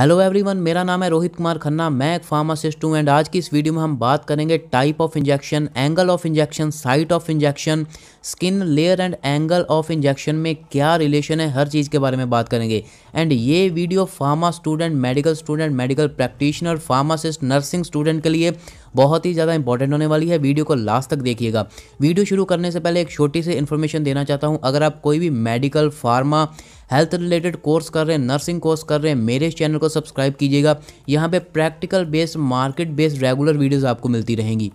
hello everyone मेरा नाम है रोहित कुमार खन्ना मैं एक फार्मासिस्ट हूँ एंड आज की इस वीडियो में हम बात करेंगे type of injection angle of injection site of injection skin layer and angle of injection में क्या रिलेशन है हर चीज़ के बारे में बात करेंगे एंड ये video pharma student medical student medical practitioner pharmacist nursing student के लिए बहुत ही ज़्यादा इंपॉर्टेंट होने वाली है वीडियो को लास्ट तक देखिएगा वीडियो शुरू करने से पहले एक छोटी सी इन्फॉर्मेशन देना चाहता हूँ अगर आप कोई भी medical pharma health related course कर रहे हैं नर्सिंग कोर्स कर रहे हैं मेरे इस चैनल को सब्सक्राइब कीजिएगा यहाँ पे practical based market based regular videos आपको मिलती रहेंगी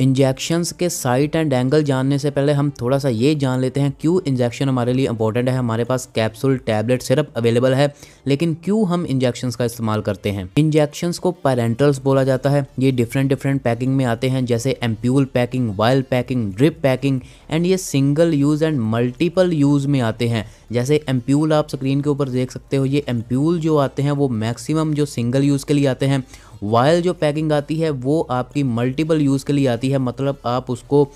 इंजेक्शंस के साइट एंड एंगल जानने से पहले हम थोड़ा सा ये जान लेते हैं क्यों इंजेक्शन हमारे लिए इंपॉर्टेंट है हमारे पास कैप्सूल टैबलेट सिर्प अवेलेबल है लेकिन क्यों हम इंजेक्शंस का इस्तेमाल करते हैं इंजेक्शंस को पैरेंटल्स बोला जाता है ये डिफरेंट डिफरेंट पैकिंग में आते हैं जैसे ampoule packing vial packing drip packing and ये single use and multiple use में आते हैं जैसे एम्प्यूल आप स्क्रीन के ऊपर देख सकते हो ये एम्प्यूल जो आते हैं वो मैक्सिमम जो सिंगल यूज़ के लिए आते हैं वायल जो पैकिंग आती है वो आपकी मल्टीपल यूज़ के लिए आती है मतलब आप उसको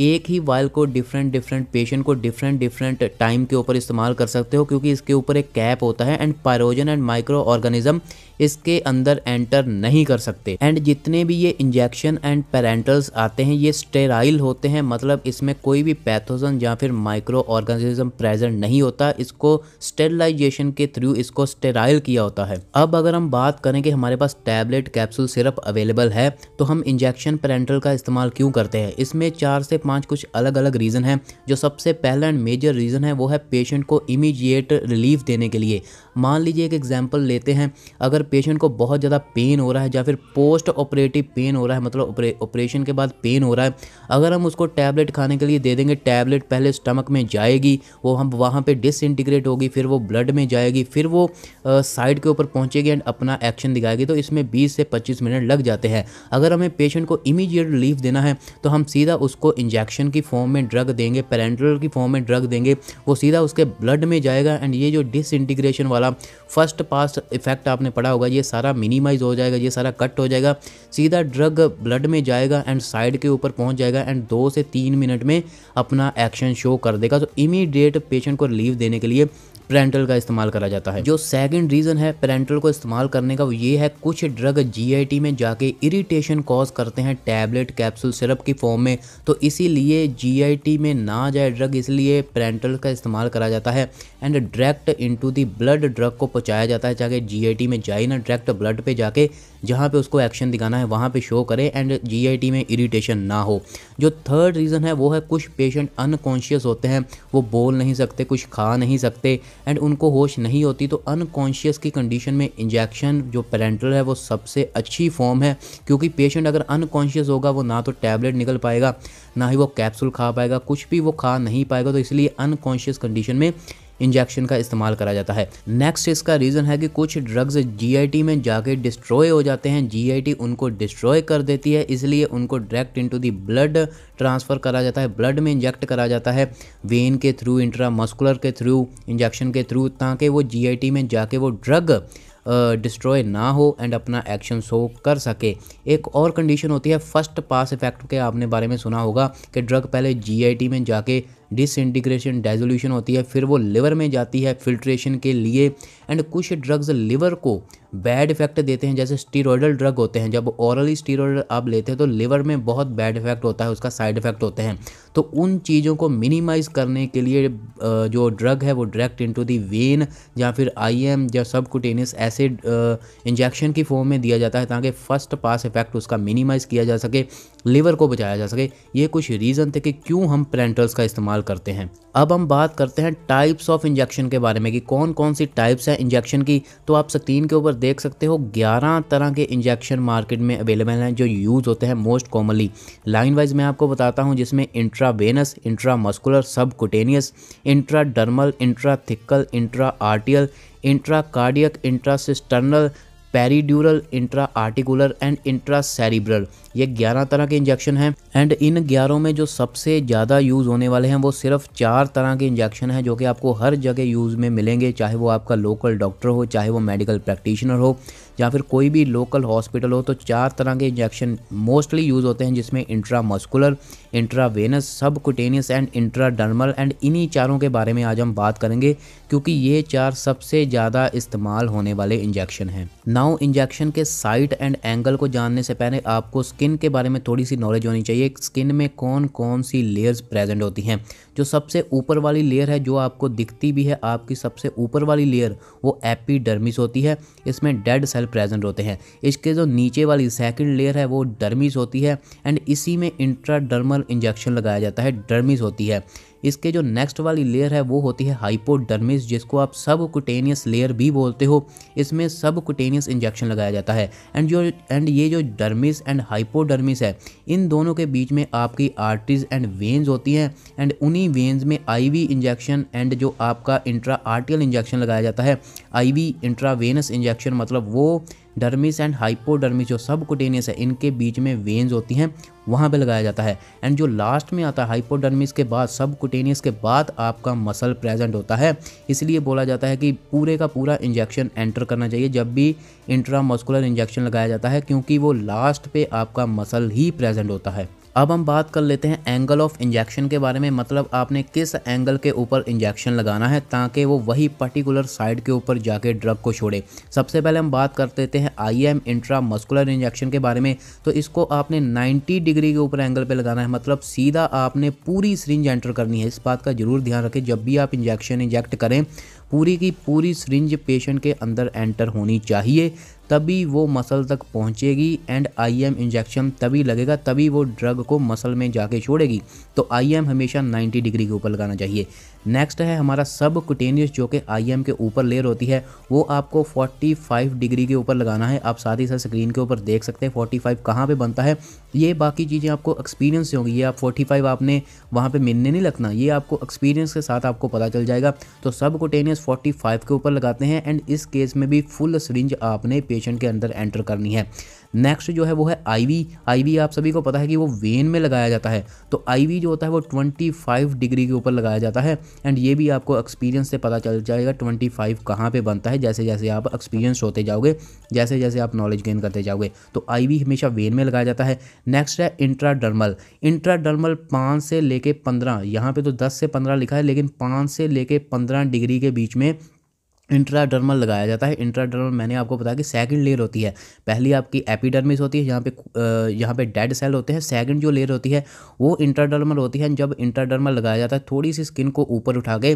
एक ही वायल को डिफरेंट डिफरेंट पेशेंट को डिफरेंट डिफरेंट टाइम के ऊपर इस्तेमाल कर सकते हो क्योंकि इसके ऊपर एक कैप होता है and pyrogen and microorganism इसके अंदर एंटर नहीं कर सकते एंड जितने भी ये इंजेक्शन एंड पेरेंटल्स आते हैं ये स्टेराइल होते हैं मतलब इसमें कोई भी पैथोजन या फिर माइक्रो ऑर्गेनिज्म प्रेजेंट नहीं होता इसको स्टेरलाइजेशन के थ्रू इसको स्टेराइल किया होता है अब अगर हम बात करें कि हमारे पास टैबलेट कैप्सूल सिरप अवेलेबल है तो हम इंजेक्शन पेरेंटल का इस्तेमाल क्यों करते हैं इसमें चार से पाँच कुछ अलग अलग रीज़न हैं जो सबसे पहला एंड मेजर रीज़न है वो है पेशेंट को इमीडिएट रिलीफ देने के लिए मान लीजिए एक एग्जाम्पल लेते हैं अगर पेशेंट को बहुत ज़्यादा पेन हो रहा है या फिर पोस्ट ऑपरेटिव पेन हो रहा है मतलब ऑपरेशन के बाद पेन हो रहा है अगर हम उसको टैबलेट खाने के लिए दे देंगे टैबलेट पहले स्टमक में जाएगी वो हम वहाँ पर डिसइंटीग्रेट होगी फिर वो ब्लड में जाएगी फिर वो साइड के ऊपर पहुँचेगी एंड अपना एक्शन दिखाएगी तो इसमें बीस से से पच्चीस मिनट लग जाते हैं अगर हमें पेशेंट को इमीजिएट रिलीफ देना है तो हम सीधा उसको इंजेक्शन की फॉर्म में ड्रग देंगे पेरेंट्रल की फॉर्म में ड्रग देंगे वो सीधा उसके ब्लड में जाएगा एंड ये जो डिसइंटीग्रेशन वाला फर्स्ट पास इफेक्ट आपने पढ़ा होगा ये सारा मिनिमाइज हो जाएगा ये सारा कट हो जाएगा सीधा ड्रग ब्लड में जाएगा एंड साइड के ऊपर पहुंच जाएगा एंड दो से तीन मिनट में अपना एक्शन शो कर देगा तो इमीडिएट पेशेंट को रिलीफ देने के लिए पेरेंटल का इस्तेमाल करा जाता है जो सेकंड रीज़न है पेरेंटल को इस्तेमाल करने का वो ये है कुछ ड्रग जीआईटी में जाके इरिटेशन कॉज करते हैं टैबलेट कैप्सूल सिरप की फॉर्म में तो इसीलिए जीआईटी में ना जाए ड्रग इसलिए प्रेंटल का इस्तेमाल करा जाता है and direct into the blood drug को पहुँचाया जाता है चाहे जीआईटी में जाए ना डायरेक्ट ब्लड पे जाके जहाँ पे उसको एक्शन दिखाना है वहाँ पे शो करें एंड जीआईटी में इरिटेशन ना हो जो थर्ड रीज़न है वो है कुछ पेशेंट अनकॉन्शियस होते हैं वो बोल नहीं सकते कुछ खा नहीं सकते एंड उनको होश नहीं होती तो अनकॉन्शियस की कंडीशन में इंजेक्शन जो पेरेंटल है वो सबसे अच्छी फॉर्म है क्योंकि पेशेंट अगर अनकॉन्शियस होगा वो ना तो टैबलेट निकल पाएगा ना ही वो कैप्सूल खा पाएगा कुछ भी वो खा नहीं पाएगा तो इसलिए अनकॉन्शियस कंडीशन में इंजेक्शन का इस्तेमाल करा जाता है नेक्स्ट इसका रीज़न है कि कुछ ड्रग्स जीआईटी में जाके डिस्ट्रॉय हो जाते हैं जीआईटी उनको डिस्ट्रॉय कर देती है इसलिए उनको direct into the blood transfer करा जाता है ब्लड में इंजेक्ट करा जाता है वेन के थ्रू इंट्रामस्कुलर के थ्रू इंजेक्शन के थ्रू ताकि वो जी में जाके वो ड्रग डिस्ट्रॉय ना हो एंड अपना एक्शन शो कर सके एक और कंडीशन होती है फर्स्ट पास इफेक्ट के आपने बारे में सुना होगा कि ड्रग पहले जीआईटी में जाके डिसइंटीग्रेशन डेजोल्यूशन होती है फिर वो लिवर में जाती है फिल्ट्रेशन के लिए एंड कुछ ड्रग्स लिवर को बैड इफेक्ट देते हैं जैसे स्टीरोडल ड्रग होते हैं जब ओरली स्टीरोडल आप लेते हैं तो लिवर में बहुत बैड इफेक्ट होता है उसका साइड इफेक्ट होते हैं तो उन चीज़ों को मिनिमाइज़ करने के लिए जो ड्रग है वो डायरेक्ट इनटू दी वेन या फिर आईएम या कुटेनियस एसिड इंजेक्शन की फॉर्म में दिया जाता है ताकि फर्स्ट पास इफेक्ट उसका मिनिमाइज़ किया जा सके लिवर को बचाया जा सके ये कुछ रीज़न थे कि क्यों हम प्लेंटल्स का इस्तेमाल करते हैं अब हम बात करते हैं टाइप्स ऑफ इंजेक्शन के बारे में कि कौन कौन सी टाइप्स हैं इंजेक्शन की तो आप स्क्रीन के ऊपर देख सकते हो 11 तरह के इंजेक्शन मार्केट में अवेलेबल हैं जो यूज़ होते हैं मोस्ट कॉमनली लाइन वाइज मैं आपको बताता हूँ जिसमें intravenous intramuscular subcutaneous intradermal intrathecal intra arterial intra cardiac cisternal peridural intra articular and intra cerebral ये ग्यारह तरह के इंजेक्शन हैं एंड इन ग्यारहों में जो सबसे ज़्यादा यूज़ होने वाले हैं वो सिर्फ चार तरह के इंजेक्शन हैं जो कि आपको हर जगह यूज़ में मिलेंगे चाहे वो आपका लोकल डॉक्टर हो चाहे वो मेडिकल प्रैक्टिशनर हो या फिर कोई भी लोकल हॉस्पिटल हो तो चार तरह के इंजेक्शन मोस्टली यूज़ होते हैं जिसमें intramuscular intravenous subcutaneous and intradermal and इन्हीं चारों के बारे में आज हम बात करेंगे क्योंकि ये चार सबसे ज़्यादा इस्तेमाल होने वाले इंजेक्शन हैं ना नाउ इंजेक्शन के साइट एंड एंगल को जानने से पहले आपको स्किन के बारे में थोड़ी सी नॉलेज होनी चाहिए स्किन में कौन कौन सी लेयर्स प्रेजेंट होती हैं जो सबसे ऊपर वाली लेयर है जो आपको दिखती भी है आपकी सबसे ऊपर वाली लेयर वो एपीडर्मिस होती है इसमें डेड सेल प्रेजेंट होते हैं इसके जो नीचे वाली सेकेंड लेयर है वो डर्मिस होती है एंड इसी में इंट्राडर्मल इंजेक्शन लगाया जाता है डर्मिस होती है इसके जो नेक्स्ट वाली लेयर है वो होती है हाइपोडर्मिस जिसको आप सब कुटेनियस लेयर भी बोलते हो इसमें सब कुटेनियस इंजेक्शन लगाया जाता है एंड जो एंड ये जो डर्मिस एंड हाइपोडर्मिस है इन दोनों के बीच में आपकी आर्टरीज एंड वेंस होती हैं एंड उन्हीं वेंस में आईवी इंजेक्शन एंड जो आपका इंट्रा आर्टियल इंजेक्शन लगाया जाता है आईवी इंट्रावेनस इंजेक्शन मतलब वो डर्मिस एंड हाइपोडर्मिस जो सबकुटेनियस है इनके बीच में वेंस होती हैं वहाँ पे लगाया जाता है एंड जो लास्ट में आता है हाइपोडर्मिस के बाद सबकुटेनियस के बाद आपका मसल प्रेजेंट होता है इसलिए बोला जाता है कि पूरे का पूरा इंजेक्शन एंटर करना चाहिए जब भी इंट्रामस्कुलर इंजेक्शन लगाया जाता है क्योंकि वो लास्ट पे आपका मसल ही प्रेजेंट होता है अब हम बात कर लेते हैं एंगल ऑफ इंजेक्शन के बारे में मतलब आपने किस एंगल के ऊपर इंजेक्शन लगाना है ताकि वो वही पर्टिकुलर साइड के ऊपर जाके ड्रग को छोड़े सबसे पहले हम बात कर लेते हैं I M intramuscular injection के बारे में तो इसको आपने 90 डिग्री के ऊपर एंगल पे लगाना है मतलब सीधा आपने पूरी सरिंज एंटर करनी है इस बात का ज़रूर ध्यान रखें जब भी आप इंजेक्शन इंजेक्ट करें पूरी की पूरी सरिंज पेशेंट के अंदर एंटर होनी चाहिए तभी वो मसल तक पहुंचेगी एंड आईएम इंजेक्शन तभी लगेगा तभी वो ड्रग को मसल में जाके छोड़ेगी तो आईएम हमेशा 90 डिग्री के ऊपर लगाना चाहिए नेक्स्ट है हमारा सब कुटेनियस जो कि आईएम के ऊपर लेयर होती है वो आपको 45 डिग्री के ऊपर लगाना है आप साथ ही साथ स्क्रीन के ऊपर देख सकते हैं 45 फाइव कहाँ पर बनता है ये बाकी चीज़ें आपको एक्सपीरियंस से होंगी ये आप 45 आपने वहाँ पे मिलने नहीं लगना ये आपको एक्सपीरियंस के साथ आपको पता चल जाएगा तो सब कुटेनियस फ़ाइव के ऊपर लगाते हैं एंड इस केस में भी फुल सरिंज आपने पेशेंट के अंदर एंटर करनी है नेक्स्ट जो है वो है आईवी आईवी आप सभी को पता है कि वो वेन में लगाया जाता है तो आईवी जो होता है वो 25 डिग्री के ऊपर लगाया जाता है एंड ये भी आपको एक्सपीरियंस से पता चल जाएगा 25 फाइव कहाँ पर बनता है जैसे जैसे आप एक्सपीरियंस होते जाओगे जैसे जैसे आप नॉलेज गेन करते जाओगे तो आई हमेशा वेन में लगाया जाता है नेक्स्ट है इंट्राडर्मल इंट्राडर्मल पाँच से लेके पंद्रह यहाँ पर तो दस से पंद्रह लिखा है लेकिन पाँच से लेके पंद्रह डिग्री के बीच में इंट्राडर्मल लगाया जाता है इंट्राडर्मल मैंने आपको बताया कि सेकंड लेयर होती है पहली आपकी एपिडर्मिस होती है यहाँ पे यहाँ पे डेड सेल होते हैं सेकंड जो लेयर होती है वो इंट्राडर्मल होती है जब इंट्राडर्मल लगाया जाता है थोड़ी सी स्किन को ऊपर उठा के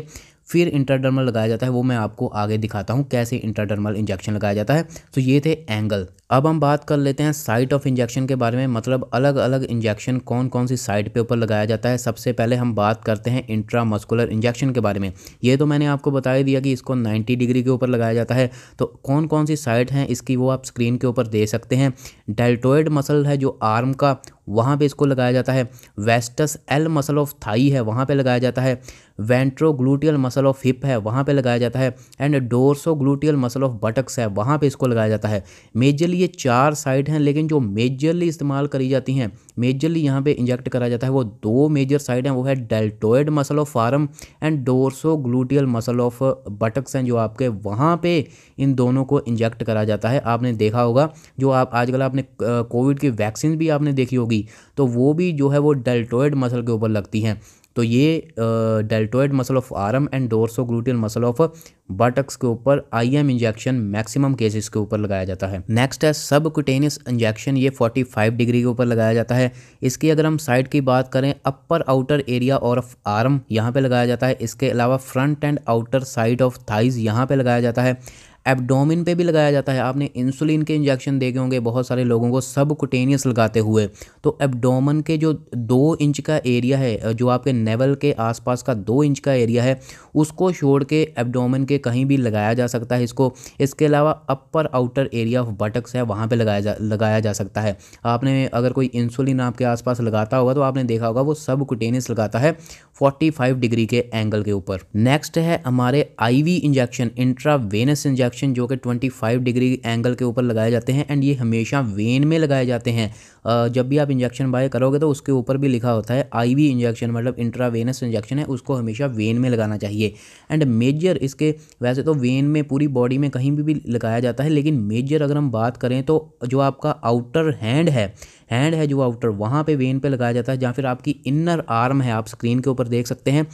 फिर इंटरडर्मल लगाया जाता है वो मैं आपको आगे दिखाता हूँ कैसे इंटरडर्मल इंजेक्शन लगाया जाता है तो ये थे एंगल अब हम बात कर लेते हैं साइट ऑफ इंजेक्शन के बारे में मतलब अलग अलग इंजेक्शन कौन कौन सी साइट पे ऊपर लगाया जाता है सबसे पहले हम बात करते हैं इंट्रामस्कुलर इंजेक्शन के बारे में ये तो मैंने आपको बता ही दिया कि इसको 90 डिग्री के ऊपर लगाया जाता है तो कौन कौन सी साइट हैं इसकी वो आप स्क्रीन के ऊपर दे सकते हैं डेल्टोइड मसल है जो आर्म का वहाँ पे इसको लगाया जाता है वेस्टस एल मसल ऑफ थाई है वहाँ पे लगाया जाता है वेंट्रोग्लूटियल मसल ऑफ हिप है वहाँ पे लगाया जाता है and dorso gluteal muscle of buttocks है वहाँ पे इसको लगाया जाता है मेजरली ये चार साइड हैं लेकिन जो मेजरली इस्तेमाल करी जाती हैं मेजरली यहाँ पे इंजेक्ट करा जाता है वो दो मेजर साइड हैं वो है deltoid muscle of forearm and dorso gluteal muscle of buttocks हैं जो आपके वहाँ पर इन दोनों को इंजेक्ट करा जाता है आपने देखा होगा जो आप आजकल आपने कोविड की वैक्सीन भी आपने देखी होगी भी तो वो भी जो है वो डेल्टोइड मसल के ऊपर लगती हैं तो ये deltoid muscle of arm and dorso gluteal muscle of buttocks के ऊपर आईएम इंजेक्शन मैक्सिमम केसेस के ऊपर लगाया जाता है नेक्स्ट है सब कुटेनियस इंजेक्शन ये 45 डिग्री के ऊपर लगाया जाता है इसकी अगर हम साइड की बात करें अपर आउटर एरिया और ऑफ आर्म यहाँ पे लगाया जाता है इसके अलावा front and outer side of thighs यहाँ पर लगाया जाता है एबडोमिन पे भी लगाया जाता है आपने इंसुलिन के इंजेक्शन देखे होंगे बहुत सारे लोगों को सब कुटेनियस लगाते हुए तो एबडोमन के जो दो इंच का एरिया है जो आपके नेवल के आसपास का दो इंच का एरिया है उसको छोड़ के एबडोमन के कहीं भी लगाया जा सकता है इसको इसके अलावा upper outer area of buttocks है वहाँ पर लगाया जा लगाया जा सकता है आपने अगर कोई इंसुलिन आपके आसपास लगाता होगा तो आपने देखा होगा वो सब कुटेनियस लगाता है 45 डिग्री के एंगल के ऊपर नेक्स्ट है हमारे IV injection intravenous injection injection जो कि 25 डिग्री एंगल के ऊपर लगाए जाते हैं एंड ये हमेशा वेन में लगाए जाते हैं जब भी आप इंजेक्शन बाय करोगे तो उसके ऊपर भी लिखा होता है आईवी इंजेक्शन मतलब इंट्रावेनस इंजेक्शन है उसको हमेशा वेन में लगाना चाहिए एंड मेजर इसके वैसे तो वेन में पूरी बॉडी में कहीं भी, भी लगाया जाता है लेकिन मेजर अगर हम बात करें तो जो आपका आउटर हैंड है हैंड है जो आउटर वहाँ पे वेन पे लगाया जाता है या फिर आपकी इनर आर्म है आप स्क्रीन के ऊपर देख सकते हैं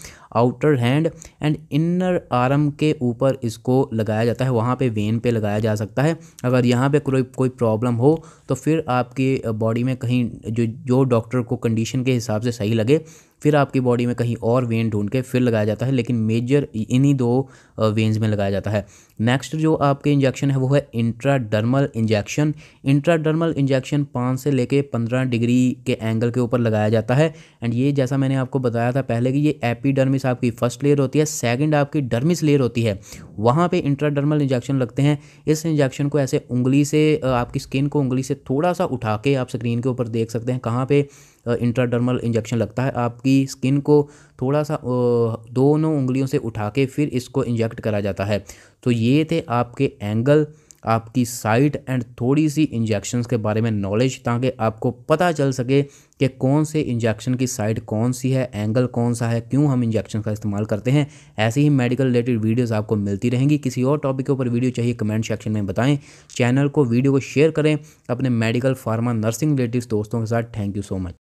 outer hand and inner arm के ऊपर इसको लगाया जाता है वहाँ यहाँ पे वेन पे लगाया जा सकता है अगर यहाँ पे कोई कोई प्रॉब्लम हो तो फिर आपके बॉडी में कहीं जो जो डॉक्टर को कंडीशन के हिसाब से सही लगे फिर आपकी बॉडी में कहीं और वेन ढूंढ के फिर लगाया जाता है लेकिन मेजर इन्हीं दो वेन्स में लगाया जाता है नेक्स्ट जो आपके इंजेक्शन है वो है इंट्राडर्मल इंजेक्शन इंट्राडर्मल इंजेक्शन पाँच से लेके पंद्रह डिग्री के एंगल के ऊपर लगाया जाता है एंड ये जैसा मैंने आपको बताया था पहले कि ये एपीडर्मिस आपकी फर्स्ट लेयर होती है सेकेंड आपकी डर्मिस लेयर होती है वहाँ पर इंट्राडर्मल इंजेक्शन लगते हैं इस इंजेक्शन को ऐसे उंगली से आपकी स्किन को उंगली से थोड़ा सा उठा के आप स्क्रीन के ऊपर देख सकते हैं कहाँ पर इंट्राडर्मल इंजेक्शन लगता है आपकी स्किन को थोड़ा सा दोनों उंगलियों से उठा के फिर इसको इंजेक्ट करा जाता है तो ये थे आपके एंगल आपकी साइट एंड थोड़ी सी इंजेक्शन के बारे में नॉलेज ताकि आपको पता चल सके कि कौन से इंजेक्शन की साइट कौन सी है एंगल कौन सा है क्यों हम इंजेक्शन का इस्तेमाल करते हैं ऐसी ही मेडिकल रिलेटेड वीडियोस आपको मिलती रहेंगी किसी और टॉपिक के ऊपर वीडियो चाहिए कमेंट सेक्शन में बताएं चैनल को वीडियो को शेयर करें अपने मेडिकल फार्मा नर्सिंग रिलेटिव दोस्तों के साथ थैंक यू सो मच